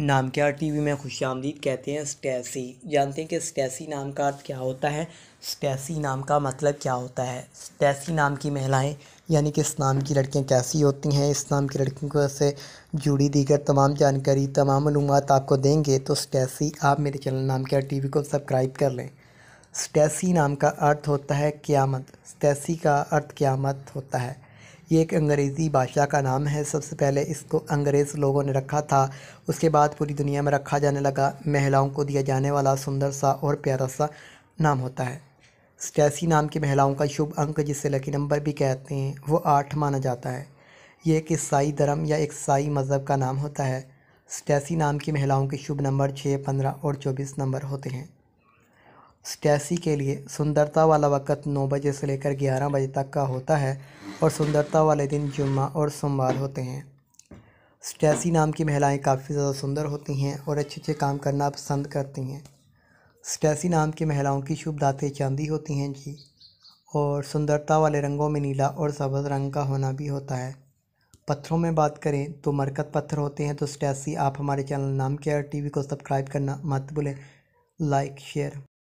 नाम के R T we में खुश आमदीद कहते हैं स्टैसी जानते हैं कि स्टैसी नाम का अर्थ क्या होता है स्टैसी नाम का मतलब क्या होता है स्टैसी नाम की महिलाएं यानी कि इस नाम की लड़कियां कैसी होती हैं इस नाम की लड़कियों से जुड़ी दीगर तमाम जानकारी तमाम मलूमत आपको देंगे तो स्टैसी आप मेरे चैनल नाम के आर टी वी को सब्सक्राइब कर लें स्टैसी नाम का अर्थ होता है क़्यामत स्टैसी का अर्थ क़्यामत होता है ये एक अंग्रेज़ी भाषा का नाम है सबसे पहले इसको अंग्रेज़ लोगों ने रखा था उसके बाद पूरी दुनिया में रखा जाने लगा महिलाओं को दिया जाने वाला सुंदर सा और प्यारा सा नाम होता है स्टैसी नाम की महिलाओं का शुभ अंक जिसे लकी नंबर भी कहते हैं वो आठ माना जाता है ये एक ईसाई धर्म या एक ईसाई मज़हब का नाम होता है स्टैसी नाम की महिलाओं के शुभ नंबर छः पंद्रह और चौबीस नंबर होते हैं स्टैसी के लिए सुंदरता वाला वक़्त नौ बजे से लेकर ग्यारह बजे तक का होता है और सुंदरता वाले दिन जुम्मा और सोमवार होते हैं स्टैसी नाम की महिलाएं काफ़ी ज़्यादा सुंदर होती हैं और अच्छे अच्छे काम करना पसंद करती हैं स्टैसी नाम की महिलाओं की शुभ दातें चांदी होती हैं जी और सुंदरता वाले रंगों में नीला और सबज रंग का होना भी होता है पत्थरों में बात करें तो मरकत पत्थर होते हैं तो स्टैसी आप हमारे चैनल नाम केयर टीवी को सब्सक्राइब करना मत भूलें लाइक शेयर